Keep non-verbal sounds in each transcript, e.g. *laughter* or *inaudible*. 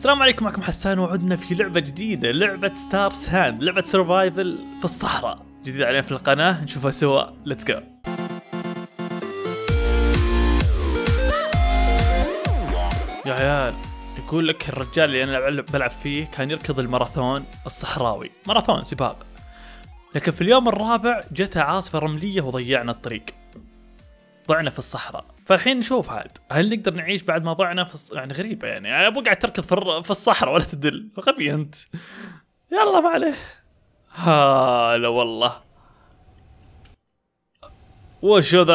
السلام عليكم معكم حسان وعدنا في لعبة جديدة لعبة ستار ساند لعبة سرفايفل في الصحراء جديدة علينا في القناة نشوفها سوا ليتس جو يا عيال يقول لك الرجال اللي انا بلعب فيه كان يركض الماراثون الصحراوي ماراثون سباق لكن في اليوم الرابع جت عاصفة رملية وضيعنا الطريق ضعنا في الصحراء فالحين نشوف عاد هل نقدر نعيش بعد ما ضعنا في الص... يعني غريبه يعني ابو قاعد تركض في, في الصحراء ولا تدل غبي انت يلا ما عليه هلا والله وش ذا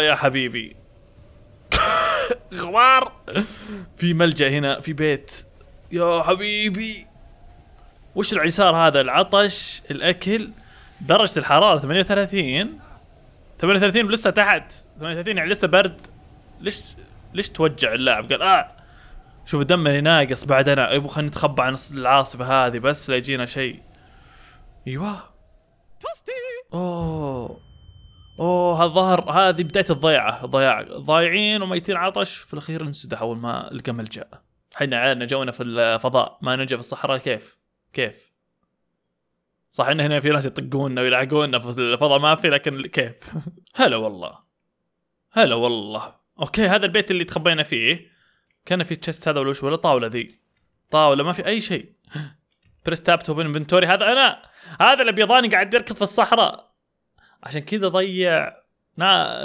يا حبيبي غوار في ملجا هنا في بيت يا حبيبي وش العسار هذا العطش الاكل درجة الحرارة 38 38 لسه تحت 38 يعني لسه برد ليش ليش توجع اللاعب قال اه شوف الدم اللي ناقص بعد انا يبغى خلينا نتخبى عن العاصفه هذه بس لا يجينا شيء ايوه اوه اوه هالظهر هذه بدايه الضيعه ضياع ضايعين وميتين عطش في الاخير انسدح اول ما القمل جاء حنا عيالنا جونا في الفضاء ما نجا في الصحراء كيف كيف صح ان هنا في ناس يطقوننا ويلعقوننا في الفضاء ما في لكن كيف *laughs* هلا والله هلا والله اوكي هذا البيت اللي تخبينا فيه كان في تشست هذا ولا وش ولا طاوله ذي طاوله ما في اي شيء بريس تاب تو انفنتوري هذا انا هذا الابيضاني قاعد يركض في الصحراء عشان كذا ضيع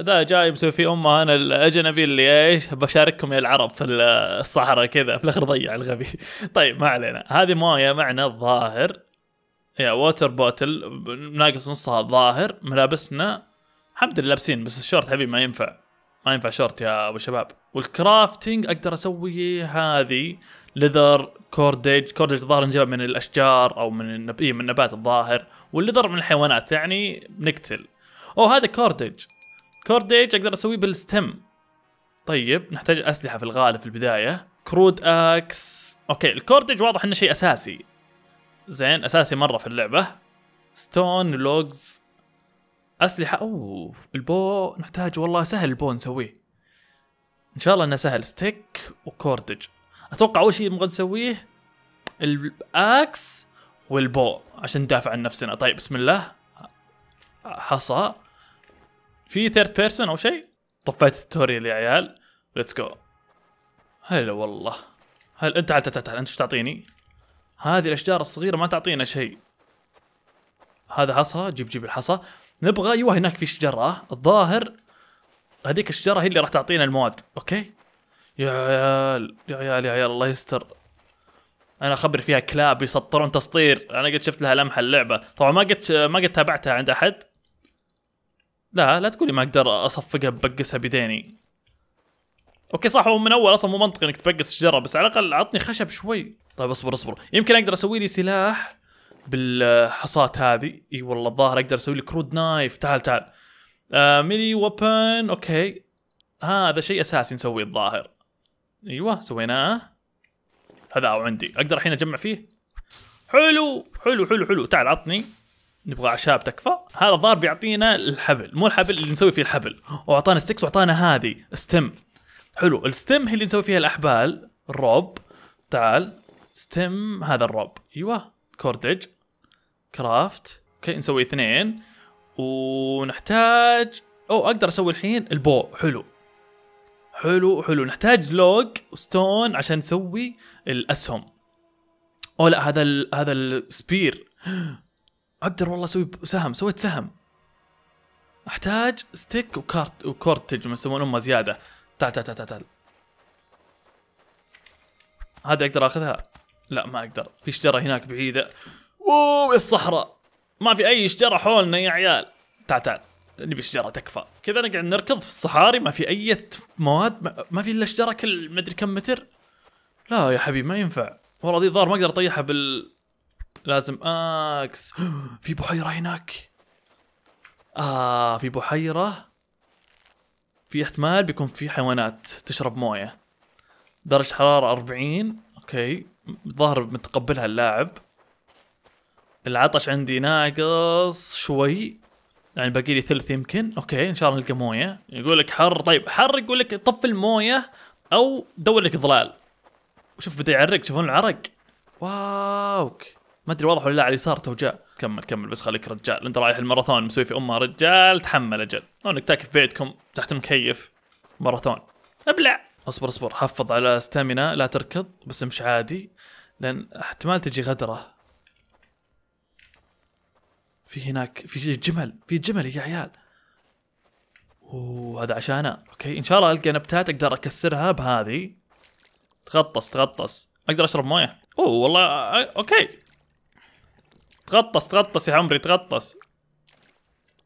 ذا جاي مسوي في امه انا الاجنبي اللي ايش بشارككم يا العرب في الصحراء كذا في الاخر ضيع الغبي *laughs* طيب ما علينا هذه مويه معنا الظاهر يا ووتر بوتل ناقص نصها الظاهر ملابسنا الحمد لله لابسين بس الشورت حبيبي ما ينفع ما ينفع شورت يا ابو شباب والكرافتنج اقدر اسوي هذه لذر كورديج كورديج الظاهر نجيبها من الاشجار او من النب... إيه، من النبات الظاهر واللذر من الحيوانات يعني نقتل او هذا كورديج كورديج اقدر اسويه بالستم طيب نحتاج اسلحه في الغالب في البدايه كرود اكس اوكي الكوردج واضح انه شيء اساسي زين اساسي مره في اللعبه ستون لوجز اسلحه اوه البو نحتاج والله سهل البو نسويه ان شاء الله انه سهل ستيك وكوردج اتوقع اول شيء نبغى نسويه الاكس والبو عشان ندافع عن نفسنا طيب بسم الله حصى في ثيرد بيرسون او شيء طفيت التوتوريال يا عيال ليتس جو هلا والله هل انت تعال تعال انت ايش تعطيني هذه الاشجار الصغيره ما تعطينا شيء هذا حصى جيب جيب الحصى نبغى ايوه هناك في شجره الظاهر هذيك الشجره هي اللي راح تعطينا المواد اوكي يا عيال يا عيال يا عيال الله يستر انا اخبر فيها كلاب يسطرون تسطير انا قد شفت لها لمحه اللعبه طبعا ما قد ما قد تابعتها عند احد لا لا تقولي ما اقدر اصفقها ببقسها بيديني اوكي صح هو من اول اصلا مو منطقي انك تبقس شجره بس على الاقل عطني خشب شوي طيب اصبر اصبر يمكن اقدر اسوي لي سلاح بالحصات هذه اي والله الظاهر اقدر اسوي لي كرود نايف تعال تعال آه ميلي ويبن اوكي هذا آه شيء اساسي نسويه الظاهر ايوه سويناه هذا عندي اقدر الحين اجمع فيه حلو حلو حلو حلو تعال عطني نبغى اعشاب تكفى هذا الظاهر بيعطينا الحبل مو الحبل اللي نسوي فيه الحبل واعطانا ستكس واعطانا هذه ستم حلو الستم هي اللي نسوي فيها الاحبال الروب تعال ستم هذا الروب ايوه كوردج كرافت اوكي نسوي اثنين ونحتاج او اقدر اسوي الحين البو حلو حلو حلو نحتاج لوج وستون عشان نسوي الاسهم او لا هذا الـ هذا السبير *gasps* اقدر والله اسوي سهم سويت سهم احتاج ستيك وكارت وكورتج ما يسمونه ما زياده تعال تعال تعال تعال هذه اقدر اخذها لا ما اقدر في شجره هناك بعيده اوه الصحراء ما في اي شجره حولنا يا عيال تعال تعال نبي شجره تكفى كذا نقعد نركض في الصحاري ما في اي مواد ما في الا شجره كل ما ادري كم متر لا يا حبيبي ما ينفع والله ذي الظاهر ما اقدر اطيحها بال لازم اكس *gasps* في بحيره هناك اه في بحيره في احتمال بيكون في حيوانات تشرب مويه درجه حراره 40 اوكي ظهر متقبلها اللاعب العطش عندي ناقص شوي يعني باقي لي ثلث يمكن اوكي ان شاء الله نلقى مويه يقول لك حر طيب حر يقول لك طفي المويه او دور لك ظلال وشوف بدا يعرق تشوفون العرق واوك ما ادري واضح ولا لا على اليسار تو جاء كمل كمل بس خليك رجال انت رايح الماراثون مسوي في امه رجال تحمل اجل انك تاكل في بيتكم تحت مكيف ماراثون ابلع اصبر اصبر حفظ على ستامينا لا تركض بس مش عادي لان احتمال تجي غدره في هناك في جمل في جمل يا عيال وهذا هذا عشانه اوكي ان شاء الله القى نبتات اقدر اكسرها بهذه تغطس تغطس اقدر اشرب مويه اوه والله اوكي تغطس تغطس يا عمري تغطس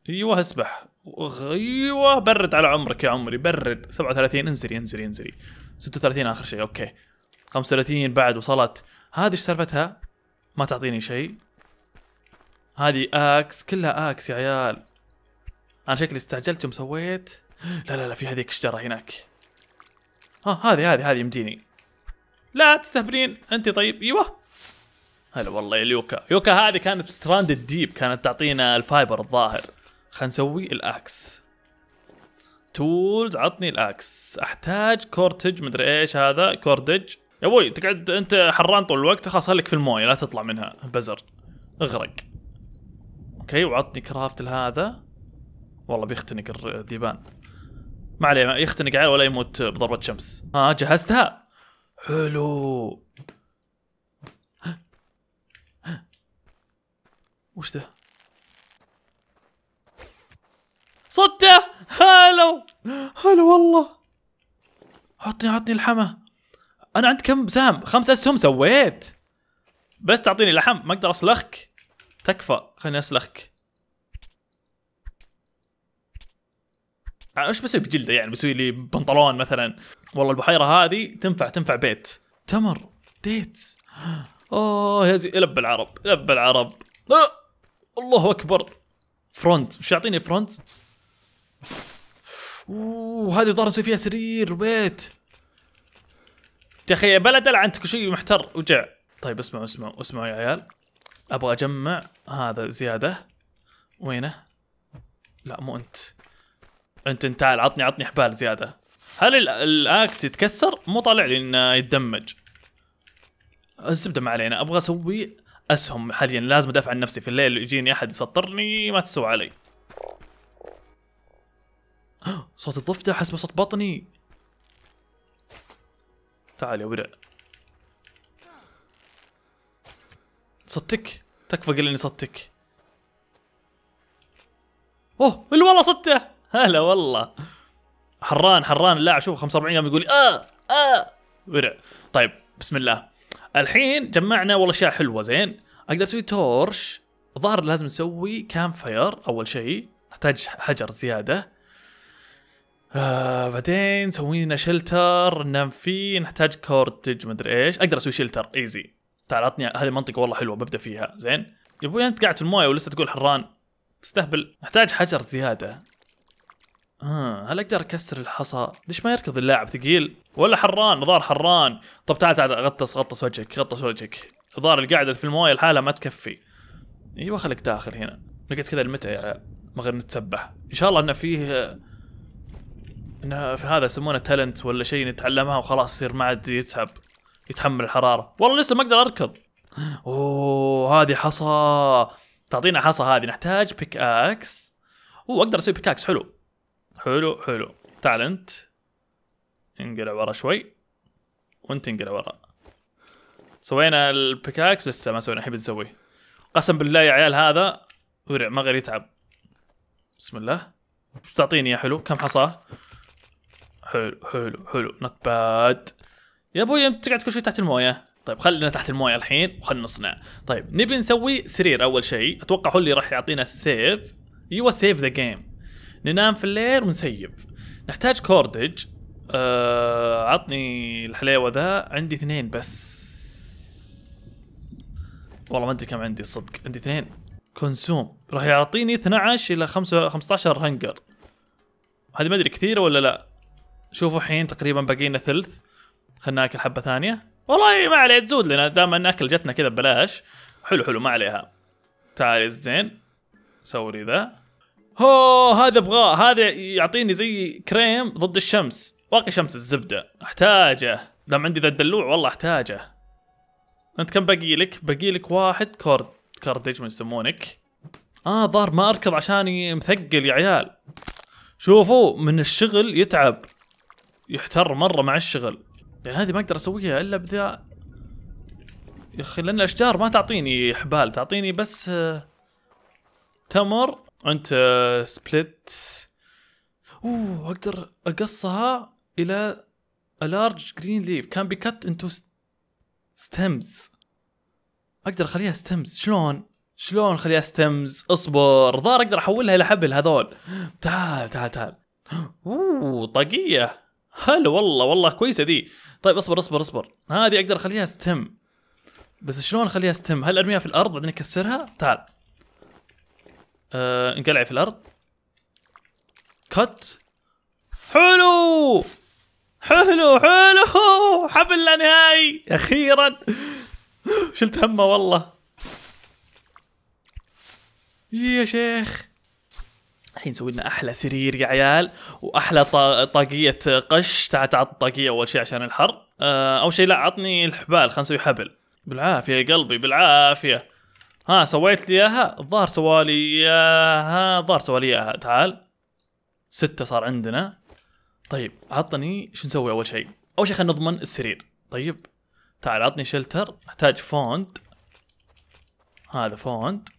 ايوه اسبح ايوه برد على عمرك يا عمري برد 37 انزلي انزلي انزلي 36 اخر شيء اوكي 35 بعد وصلت هذه ايش سالفتها؟ ما تعطيني شيء هذه اكس كلها اكس يا عيال انا شكلي استعجلت يوم سويت لا لا لا في هذيك الشجره هناك ها هذه هذه هذه يمديني لا تستهبلين انت طيب ايوه هلا والله يا اليوكا يوكا هذه كانت في ستراند الديب كانت تعطينا الفايبر الظاهر خلينا نسوي الاكس تولز عطني الاكس احتاج كورتج مدري ايش هذا كورتج يا ابوي تقعد انت حران طول الوقت خلاص خليك في المويه لا تطلع منها بزر اغرق اوكي وعطني كرافت لهذا والله بيختنق الديبان ما عليه يختنق عيل ولا يموت بضربه شمس ها آه جهزتها حلو *gasps* وش ده صدته هلا هلا والله عطني عطني لحمه انا عندي كم سهم خمس اسهم سويت بس تعطيني لحم ما اقدر اسلخك تكفى خليني اسلخك ايش بسوي بجلده يعني بسوي لي بنطلون مثلا والله البحيره هذه تنفع تنفع بيت تمر ديتس اوه يا زي لب العرب لب العرب آه. الله اكبر فرونت مش يعطيني فرونت اوه هذه ضرسه فيها سرير بيت تخيل بلا دلع انت كل شيء محتر وجع طيب اسمعوا اسمعوا اسمعوا يا عيال ابغى اجمع هذا زياده وينه لا مو انت انت انت تعال عطني عطني حبال زياده هل الاكس يتكسر مو طالع لي انه يتدمج الزبده ما علينا ابغى اسوي اسهم حاليا لازم ادافع عن نفسي في الليل يجيني احد يسطرني ما تسوى علي *gasps* صوت الضفدع حسب صوت بطني تعال يا ورع صدتك تكفى قل اني صدتك اوه اللي والله صدته *laughs* هلا والله حران حران اللاعب شوف 45 يوم يقول لي اه اه ورع طيب بسم الله الحين جمعنا والله اشياء حلوه زين اقدر اسوي تورش الظاهر لازم نسوي كام فاير اول شيء احتاج حجر زياده آه بعدين سوينا لنا شلتر ننام فيه نحتاج كورتج مدري ايش اقدر اسوي شلتر ايزي تعال عطني هذه منطقه والله حلوه ببدا فيها زين يا ابوي انت قاعد في المويه ولسه تقول حران تستهبل نحتاج حجر زياده آه هل اقدر اكسر الحصى؟ ليش ما يركض اللاعب ثقيل؟ ولا حران نظار حران طب تعال تعال غطس غطس وجهك غطس وجهك نظار القاعده في المويه لحالها ما تكفي ايوه خليك داخل هنا نقعد كذا لمتى يا عيال ما غير نتسبح ان شاء الله انه فيه انها في هذا يسمونه تالنت ولا شيء نتعلمها وخلاص يصير ما عاد يتعب يتحمل الحراره والله لسه ما اقدر اركض اوه هذه حصى تعطينا حصى هذه نحتاج بيك اكس اوه اقدر اسوي بيك اكس حلو حلو حلو تالنت انقلع ورا شوي وانت انقلع ورا سوينا اكس لسه ما سوينا الحين بنسويه قسم بالله يا عيال هذا ورع ما غير يتعب بسم الله تعطيني يا حلو كم حصاه حلو حلو حلو نوت باد يا ابوي انت تقعد كل شوي تحت المويه طيب خلينا تحت المويه الحين وخلنا نصنع طيب نبي نسوي سرير اول شيء اتوقع هو اللي راح يعطينا السيف ايوه سيف ذا جيم ننام في الليل ونسيف نحتاج كوردج آه عطني الحليوه ذا عندي اثنين بس والله ما ادري كم عندي صدق عندي اثنين كونسوم راح يعطيني 12 الى 15 هنجر هذه ما ادري كثيره ولا لا شوفوا الحين تقريبا باقي لنا ثلث خلنا ناكل حبه ثانيه والله ما عليه تزود لنا دام الاكل جتنا كذا ببلاش حلو حلو ما عليها تعال زين سوي ذا هو هذا ابغاه هذا يعطيني زي كريم ضد الشمس واقي شمس الزبده احتاجه دام عندي ذا الدلوع والله احتاجه انت كم باقي لك؟ باقي لك واحد كورد كاردج من يسمونك اه ضار ما اركض عشاني مثقل يا عيال شوفوا من الشغل يتعب يحتر مره مع الشغل يعني هذه ما اقدر اسويها الا بذا يا اخي لان الاشجار ما تعطيني حبال تعطيني بس آه، تمر انت آه، سبلت اوه اقدر اقصها الى a large green leaf can be cut into stems اقدر اخليها stems شلون شلون اخليها ستمز اصبر ظهر اقدر احولها الى حبل هذول تعال تعال تعال اوه طاقيه هلا والله والله كويسه ذي طيب اصبر اصبر اصبر هذه اقدر اخليها ستم بس شلون اخليها ستم هل ارميها في الارض بعدين اكسرها تعال آه انقلع في الارض كت حلو حلو حلو حبل لا نهائي اخيرا شلت همه والله يا شيخ الحين نسوي لنا احلى سرير يا عيال واحلى طاقيه قش تعال تعال الطاقيه اول شيء عشان الحر او آه، اول شيء لا عطني الحبال خلنا نسوي حبل بالعافيه يا قلبي بالعافيه ها سويت لي اياها الظاهر سوالي اياها الظاهر سوالي اياها تعال ستة صار عندنا طيب عطني شو نسوي اول شيء اول شيء خلينا نضمن السرير طيب تعال عطني شلتر احتاج فونت هذا فونت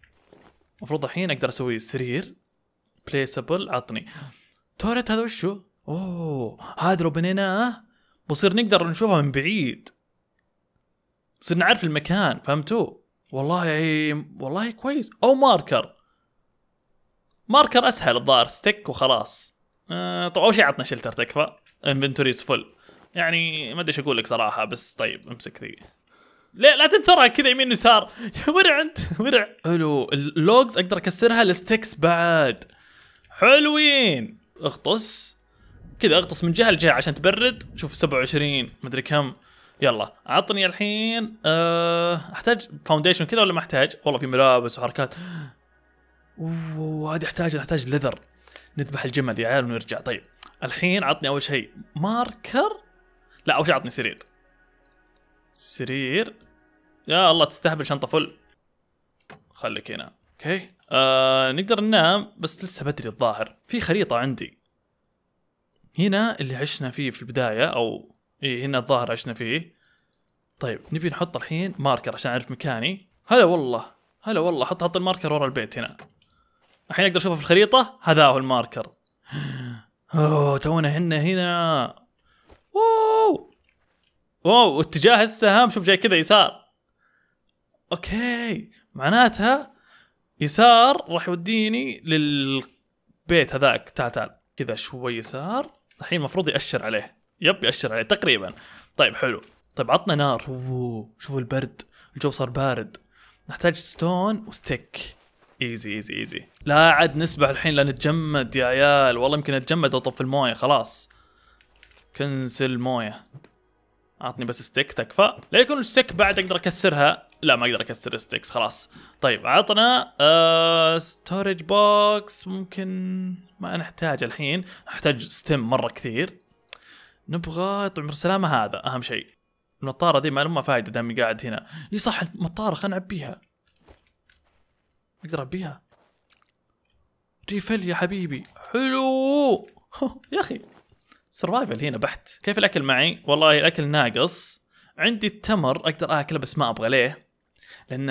المفروض الحين اقدر اسوي السرير بليسبل عطني توريت هذا وشو؟ اوه هذا لو بنيناه بصير نقدر نشوفها من بعيد صرنا نعرف المكان فهمتوا؟ والله والله كويس او ماركر ماركر اسهل الظاهر ستيك وخلاص آه طيب اول شيء عطنا شلتر تكفى انفنتوريز فل يعني ما ادري ايش اقول لك صراحه بس طيب امسك ذي لا لا تنثرها كذا يمين يسار *laughs* ورع انت ورع حلو اللوجز اقدر اكسرها الستكس بعد حلوين اغطس كذا اغطس من جهه لجهه عشان تبرد شوف 27 مدري كم يلا عطني الحين أه احتاج فاونديشن كذا ولا ما احتاج؟ والله في ملابس وحركات اوه هذه احتاج احتاج لذر نذبح الجمل يا عيال ونرجع طيب الحين عطني اول شيء ماركر لا اول شيء عطني سرير سرير يا الله تستهبل شنطه فل خليك هنا اوكي آه نقدر ننام بس لسه بدري الظاهر في خريطة عندي هنا اللي عشنا فيه في البداية أو إيه هنا الظاهر عشنا فيه طيب نبي نحط الحين ماركر عشان أعرف مكاني هلا والله هلا والله حط حط الماركر ورا البيت هنا الحين أقدر أشوفه في الخريطة هذا هو الماركر *gasps* أوه تونا هنا هنا واو واو اتجاه السهم شوف جاي كذا يسار اوكي معناتها يسار راح يوديني للبيت هذاك تعال تعال كذا شوي يسار الحين المفروض يأشر عليه يب يأشر عليه تقريبا طيب حلو طيب عطنا نار اوه شوفوا البرد الجو صار بارد نحتاج ستون وستيك ايزي ايزي ايزي لا عاد نسبح الحين لا نتجمد يا عيال والله يمكن اتجمد واطفي المويه خلاص كنسل المويه اعطني بس ستيك تكفى لا يكون الستيك بعد اقدر اكسرها لا ما اقدر اكسر ستيكس خلاص طيب عطنا آه ستورج بوكس ممكن ما نحتاج الحين نحتاج ستيم مره كثير نبغى طعم طيب، السلامه هذا اهم شيء المطاره دي ما لها فائده دامي قاعد هنا اي صح المطاره خلنا نعبيها اقدر اعبيها ريفل يا حبيبي حلو *laughs* يا اخي سرفايفل هنا بحت كيف الاكل معي والله الاكل ناقص عندي التمر اقدر اكله بس ما ابغى ليه لان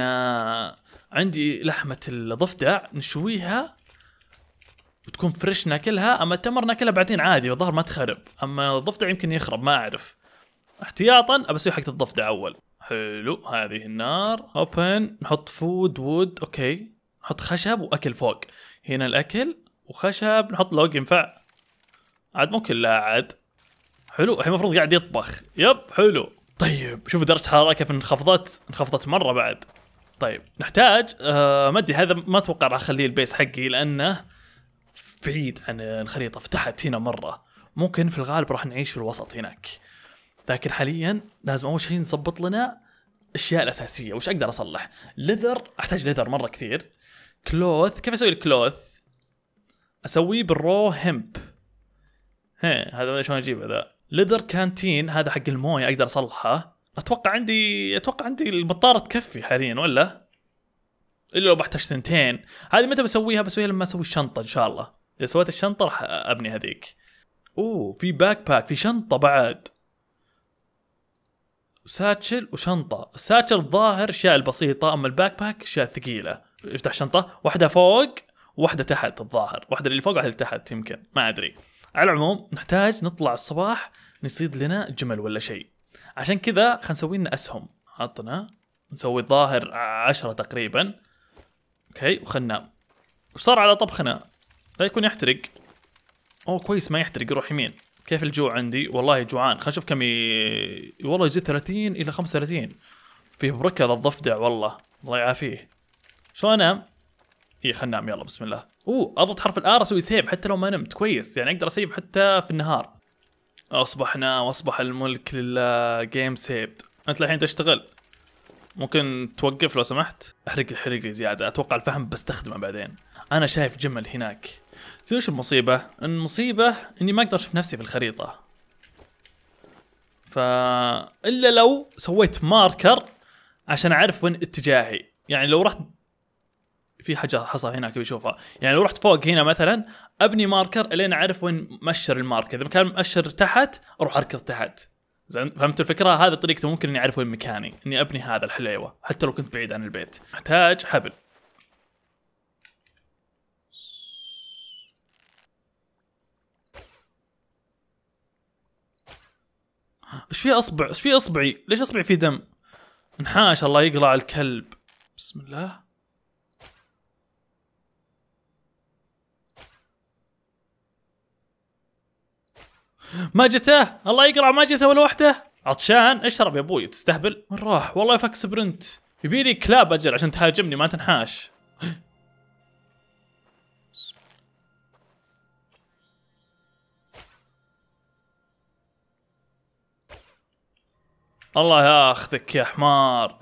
عندي لحمه الضفدع نشويها وتكون فريش ناكلها اما التمر ناكلها بعدين عادي الظهر ما تخرب اما الضفدع يمكن يخرب ما اعرف احتياطا ابى اسوي حقه الضفدع اول حلو هذه النار اوبن نحط فود وود اوكي نحط خشب واكل فوق هنا الاكل وخشب نحط لوج ينفع عاد ممكن لا عاد حلو الحين المفروض قاعد يطبخ يب حلو طيب شوف درجه حراره كيف انخفضت انخفضت مره بعد طيب نحتاج آه ما ادري هذا ما اتوقع راح اخليه البيس حقي لانه بعيد عن الخريطه فتحت هنا مره ممكن في الغالب راح نعيش في الوسط هناك لكن حاليا لازم اول شيء نظبط لنا الاشياء الاساسيه وش اقدر اصلح لذر احتاج لذر مره كثير كلوث كيف اسوي الكلوث اسويه بالرو هيمب ها هذا شلون اجيبه ذا ليذر كانتين هذا حق المويه اقدر اصلحه اتوقع عندي اتوقع عندي البطاره تكفي حاليا ولا؟ الا لو بحتاج ثنتين هذه متى بسويها بسويها لما اسوي الشنطه ان شاء الله اذا سويت الشنطه راح ابني هذيك اوه في باك باك في شنطه بعد ساتشل وشنطه الساتشل الظاهر اشياء البسيطه اما الباك باك اشياء ثقيله افتح شنطه واحده فوق واحده تحت الظاهر واحده اللي فوق واحده اللي تحت يمكن ما ادري على العموم نحتاج نطلع الصباح نصيد لنا جمل ولا شيء عشان كذا خلينا نسوي لنا اسهم حطنا نسوي ظاهر عشرة تقريبا اوكي وخلنا وصار على طبخنا لا يكون يحترق اوه كويس ما يحترق يروح يمين كيف الجوع عندي والله جوعان خلينا نشوف كم ي... والله يزيد 30 الى 35 فيه بركه ذا الضفدع والله الله يعافيه شلون انام هي إيه، خلنا نام يلا بسم الله اوه اضغط حرف الار اسوي سيف حتى لو ما نمت كويس يعني اقدر اسيب حتى في النهار اصبحنا واصبح الملك لله جيم سيفد انت الحين تشتغل ممكن توقف لو سمحت احرق لي زياده اتوقع الفهم بستخدمه بعدين انا شايف جمل هناك وش المصيبه المصيبه اني ما اقدر اشوف نفسي في الخريطه فا الا لو سويت ماركر عشان اعرف وين اتجاهي يعني لو رحت في حاجه حصل هناك بشوفها يعني لو رحت فوق هنا مثلا ابني ماركر الين اعرف وين مشر الماركر اذا كان مؤشر تحت اروح اركض تحت زين فهمت الفكره هذه طريقته ممكن اني اعرف وين مكاني اني ابني هذا الحليوه حتى لو كنت بعيد عن البيت محتاج حبل ايش في اصبع؟ ايش في اصبعي؟ ليش اصبعي فيه دم؟ انحاش الله يقلع الكلب بسم الله ما جته الله يقرع ما جته ولا وحده عطشان اشرب يا ابوي تستهبل وين راح والله فك سبرنت يبي لي كلاب اجل عشان تهاجمني ما تنحاش الله ياخذك يا حمار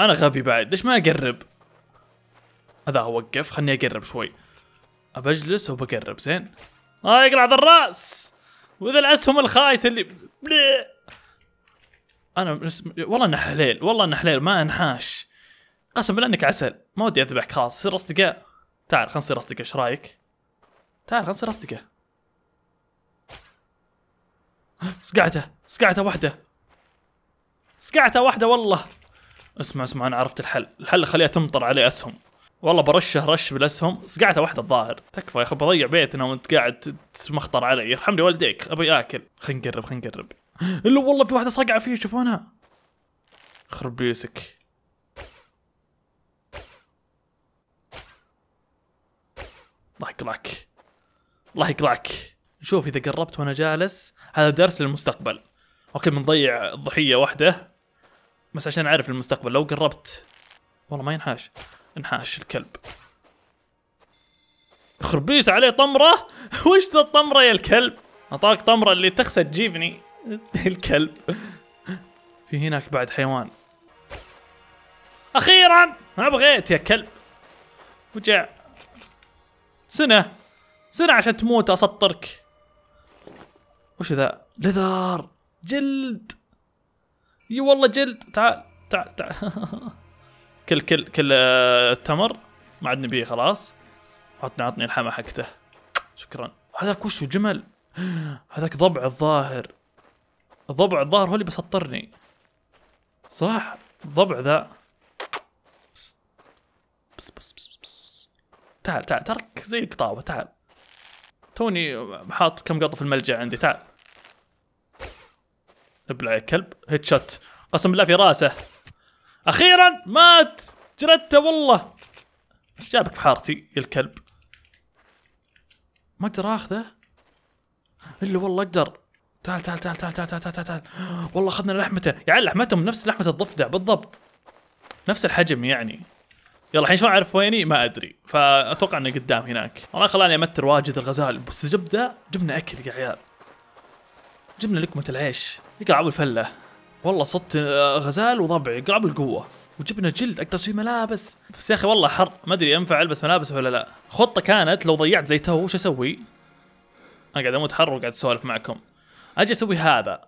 انا غبي بعد ليش ما اقرب هذا وقف خلني اقرب شوي ابجلس وبقرب زين اه يقلع ذا الراس وذا الاسهم الخايسه اللي بليه. انا بسم... والله انه حليل والله انه حليل ما انحاش قسم بالله انك عسل ما ودي اذبحك خلاص صير اصدقاء تعال خلينا نصير اصدقاء ايش رايك؟ تعال خلينا نصير اصدقاء صقعته صقعته واحده صقعته واحده والله اسمع اسمع انا عرفت الحل الحل خليها تمطر عليه اسهم والله برشه رش بالاسهم صقعته واحده الظاهر تكفى يا اخي بضيع بيتنا وانت قاعد تمخطر علي يرحم لي والديك ابي اكل خلينا نقرب خلينا نقرب *gasps* الا والله في واحده صقعه فيه شوفونها خرب بيسك الله يقلعك الله يقلعك شوف اذا قربت وانا جالس هذا درس للمستقبل اوكي بنضيع ضحيه واحده بس عشان اعرف المستقبل لو قربت والله ما ينحاش انحاش الكلب خربيس عليه طمره *laughs* وش ذا الطمره يا الكلب اعطاك طمره اللي تخسى تجيبني *laughs* الكلب في هناك بعد حيوان اخيرا ما بغيت يا كلب وجع سنه سنه عشان تموت اسطرك وش ذا لذار جلد اي والله جلد تعال تعال تعال *laughs* كل كل كل آه، التمر ما عاد نبيه خلاص عطني عطني الحما حقته شكرا هذاك وشو جمل *gasps* هذاك ضبع الظاهر ضبع الظاهر هو اللي بسطرني صح ضبع ذا بس بس بس بس بس تعال تعال ترك زي القطاوة تعال توني حاط كم قطف في الملجأ عندي تعال ابلع يا كلب هيت شوت قسم بالله في راسه اخيرا مات جردته والله ايش جابك في حارتي يا الكلب ما اقدر اخذه الا والله اقدر تعال تعال تعال تعال تعال تعال تعال, تعال. والله اخذنا لحمته يا يعني عيال لحمتهم نفس لحمه الضفدع بالضبط نفس الحجم يعني يلا الحين شلون اعرف ويني ما ادري فاتوقع انه قدام هناك والله خلاني امتر واجد الغزال بس الزبده جبنا اكل يا عيال جبنا لقمه العيش يقلع ابو الفله والله صدت آه، غزال وضبع قرب القوه وجبنا جلد اقدر اسوي ملابس بس يا اخي والله حر ما ادري ينفع البس ملابس ولا لا خطه كانت لو ضيعت زي تو وش اسوي انا قاعد اموت حر وقاعد اسولف معكم اجي اسوي هذا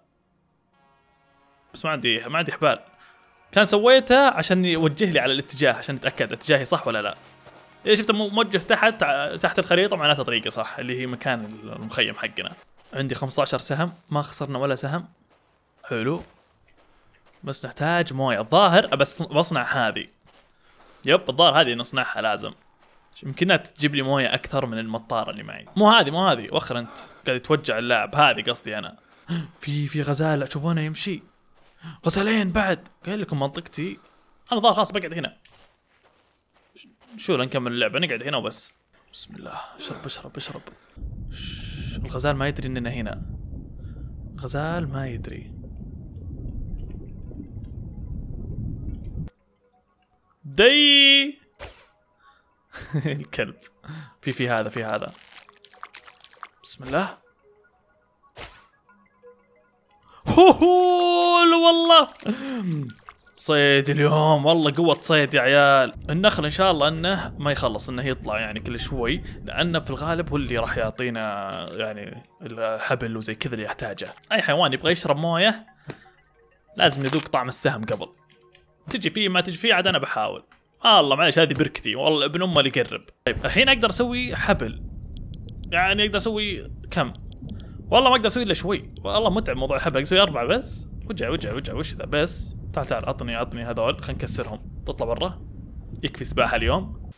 بس ما عندي ما عندي حبال كان سويته عشان يوجه لي على الاتجاه عشان اتاكد اتجاهي صح ولا لا اذا إيه، شفت موجه تحت تحت الخريطه معناته طريقي صح اللي هي مكان المخيم حقنا عندي 15 سهم ما خسرنا ولا سهم حلو بس نحتاج مويه الظاهر بس بصنع هذه يب الظاهر هذه نصنعها لازم يمكنها تجيب لي مويه اكثر من المطاره اللي معي مو هذه مو هذه وخر انت قاعد يتوجع اللاعب هذه قصدي انا *gasps* في في غزاله تشوفونه يمشي غزالين بعد قايل لكم منطقتي انا ظاهر خلاص بقعد هنا شو نكمل اللعبه نقعد هنا وبس بسم الله اشرب اشرب اشرب الغزال ما يدري اننا هنا الغزال ما يدري دي *laughs* الكلب في في هذا في هذا بسم الله هول والله صيد اليوم والله قوة صيد يا عيال النخل ان شاء الله انه ما يخلص انه يطلع يعني كل شوي لانه في الغالب هو اللي راح يعطينا يعني الحبل وزي كذا اللي يحتاجه اي حيوان يبغى يشرب مويه لازم يذوق طعم السهم قبل تجي فيه ما تجي فيه عاد انا بحاول آه الله معلش هذه بركتي والله ابن امه اللي يقرب طيب الحين اقدر اسوي حبل يعني اقدر اسوي كم والله ما اقدر اسوي الا شوي والله متعب موضوع الحبل اقدر اسوي اربعه بس وجع وجع وجع وش ذا بس تعال تعال عطني عطني هذول خلينا نكسرهم تطلع برا يكفي سباحه اليوم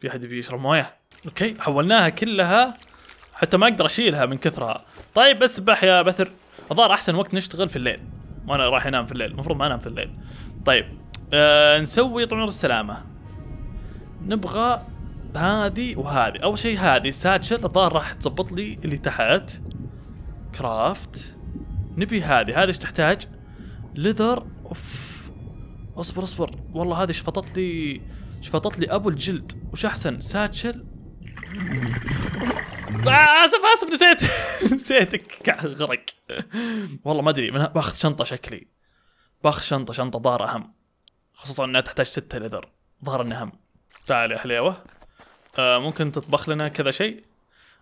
في احد يبي يشرب مويه اوكي حولناها كلها حتى ما اقدر اشيلها من كثرها طيب اسبح يا بثر الظاهر احسن وقت نشتغل في الليل وانا رايح انام في الليل المفروض ما انام في الليل طيب آه نسوي طول السلامة نبغى هذه وهذه اول شيء هذه ساتشل الظاهر راح تظبط لي اللي تحت كرافت نبي هذه هذه ايش تحتاج لذر اوف اصبر اصبر والله هذه شفطت لي شفطت لي ابو الجلد وش احسن ساتشل آه اسف اسف نسيت *laughs* نسيتك غرق والله ما ادري باخذ شنطه شكلي باخذ شنطه شنطه ضار اهم خصوصا انها تحتاج ستة ليذر ظهر انها هم تعال يا حليوة آه ممكن تطبخ لنا كذا شيء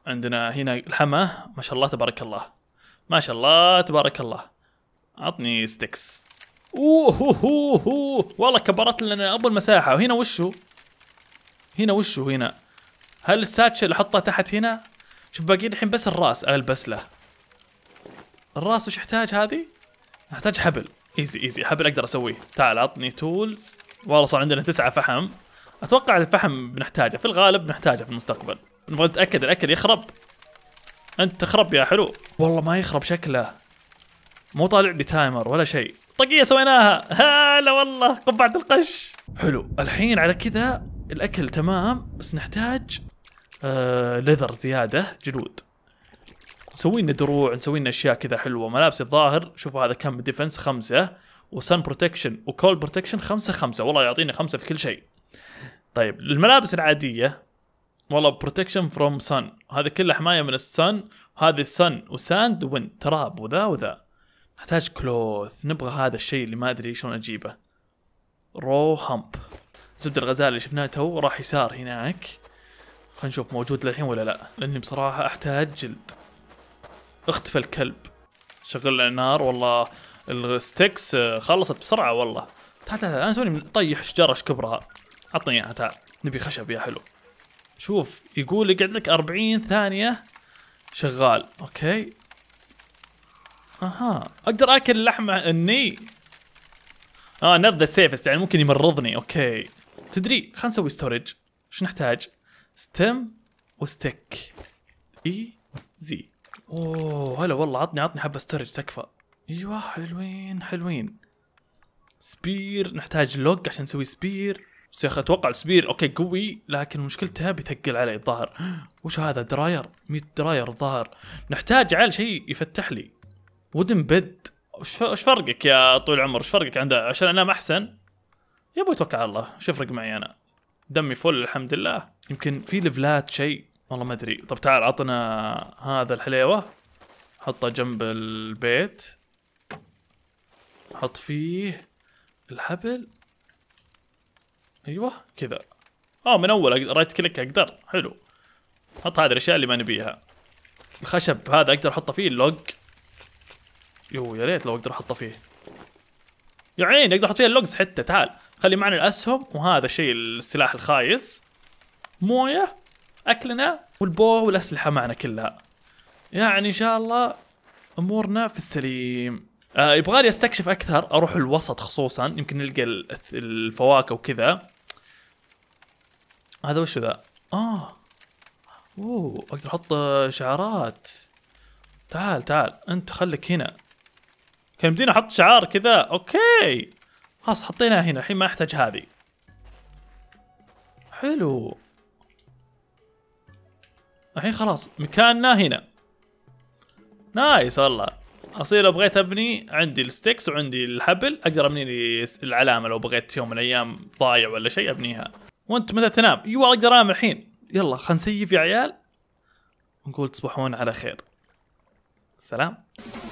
عندنا هنا الحماه ما شاء الله تبارك الله ما شاء الله تبارك الله عطني ستيكس اوه هو هو هو. والله كبرت لنا ابو المساحة وهنا وشو هنا وشو هنا هل الساتش اللي حطه تحت هنا شوف باقي الحين بس الراس البس له الراس وش يحتاج هذه احتاج حبل ايزي ايزي هبل اقدر اسويه تعال عطني تولز والله صار عندنا تسعة فحم اتوقع الفحم بنحتاجه في الغالب بنحتاجه في المستقبل نبغى نتاكد الاكل يخرب انت تخرب يا حلو والله ما يخرب شكله مو طالع لي تايمر ولا شيء طقيه سويناها هلا والله قبعه القش حلو الحين على كذا الاكل تمام بس نحتاج آه ليذر زياده جلود نسوي لنا دروع نسوي لنا اشياء كذا حلوه ملابس الظاهر شوفوا هذا كم ديفنس خمسه وسن بروتكشن وكول بروتكشن خمسه خمسه والله يعطينا خمسه في كل شيء. طيب الملابس العاديه والله بروتكشن فروم سن هذا كله حمايه من السن وهذه السن وساند وين تراب وذا وذا نحتاج كلوث نبغى هذا الشيء اللي ما ادري شلون اجيبه رو همب زبدة الغزال اللي شفناه تو راح يسار هناك خلينا نشوف موجود للحين ولا لا لاني بصراحة احتاج جلد اختفى الكلب شغل النار والله الستكس آه، خلصت بسرعه والله تعال تعال انا سوني طيح شجره ايش كبرها عطني اياها تعال نبي خشب يا حلو شوف يقول يقعد لك 40 ثانيه شغال اوكي اها اقدر اكل اللحمه اني اه نوت ذا سيفست يعني ممكن يمرضني اوكي تدري خلينا نسوي ستورج شو نحتاج ستم وستيك اي زي اوه هلا والله عطني عطني حبه استرج تكفى ايوه حلوين حلوين سبير نحتاج لوج عشان نسوي سبير بس يا اخي اتوقع السبير اوكي قوي لكن مشكلته بيثقل علي الظاهر *gasps* وش هذا دراير 100 دراير الظاهر نحتاج عال شيء يفتح لي ودن بيد وش فرقك يا طويل العمر وش فرقك عنده عشان انام احسن يا ابوي توكل على الله شو يفرق معي انا دمي فل الحمد لله يمكن في لفلات شيء والله ما ادري طب تعال عطنا هذا الحليوه حطه جنب البيت حط فيه الحبل ايوه كذا اه من اول رايت كليك اقدر حلو حط هذه الاشياء اللي ما نبيها الخشب هذا اقدر احطه فيه اللوج يو يا ريت لو اقدر احطه فيه يا عيني اقدر احط فيه اللوجز حتى تعال خلي معنا الاسهم وهذا الشيء السلاح الخايس مويه اكلنا والبو والاسلحه معنا كلها يعني ان شاء الله امورنا في السليم آه يبغالي استكشف اكثر اروح الوسط خصوصا يمكن نلقى الفواكه وكذا هذا وش ذا اه اوه اقدر احط شعارات تعال تعال انت خليك هنا كان بدينا احط شعار كذا اوكي خلاص حطيناها هنا الحين ما احتاج هذه حلو الحين خلاص مكاننا هنا نايس والله اصير لو بغيت ابني عندي الستكس وعندي الحبل اقدر ابني لي العلامه لو بغيت يوم من الايام ضايع ولا شيء ابنيها وانت متى تنام يو اقدر انام الحين يلا خلنا نسيف يا عيال ونقول تصبحون على خير سلام